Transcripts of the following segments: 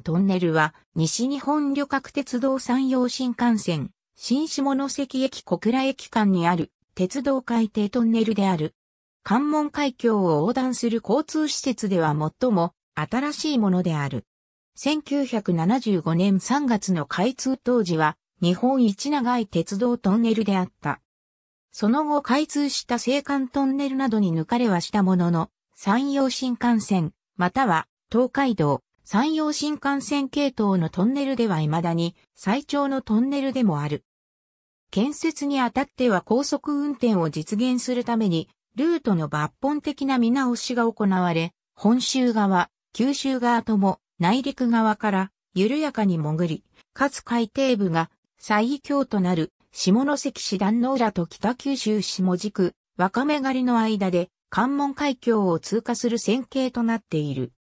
トンネルは、西日本旅客鉄道山陽新幹線、新下関駅小倉駅間にある、鉄道海底トンネルである。関門海峡を横断する交通施設では最も新しいものである。1975年3月の開通当時は日本一長い鉄道トンネルであった。その後開通した青函トンネルなどに抜かれはしたものの、山陽新幹線、または東海道、山陽新幹線系統のトンネルでは未だに最長のトンネルでもある。建設にあたっては高速運転を実現するために、ルートの抜本的な見直しが行われ、本州側、九州側とも内陸側から緩やかに潜り、かつ海底部が最異境となる下関市壇の浦と北九州下軸、若目狩りの間で関門海峡を通過する線形となっている。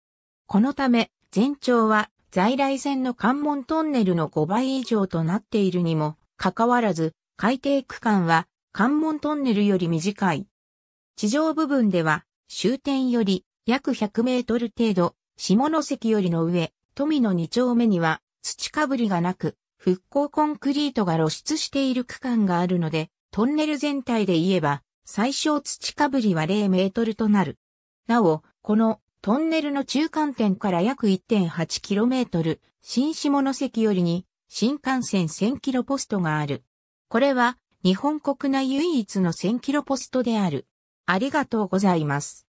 このため、全長は在来線の関門トンネルの5倍以上となっているにもかかわらず、海底区間は関門トンネルより短い。地上部分では終点より約100メートル程度、下関よりの上、富の2丁目には土かぶりがなく、復興コンクリートが露出している区間があるので、トンネル全体で言えば、最小土かぶりは0メートルとなる。なお、このトンネルの中間点から約 1.8km、新下関よりに新幹線 1000km ポストがある。これは日本国内唯一の 1000km ポストである。ありがとうございます。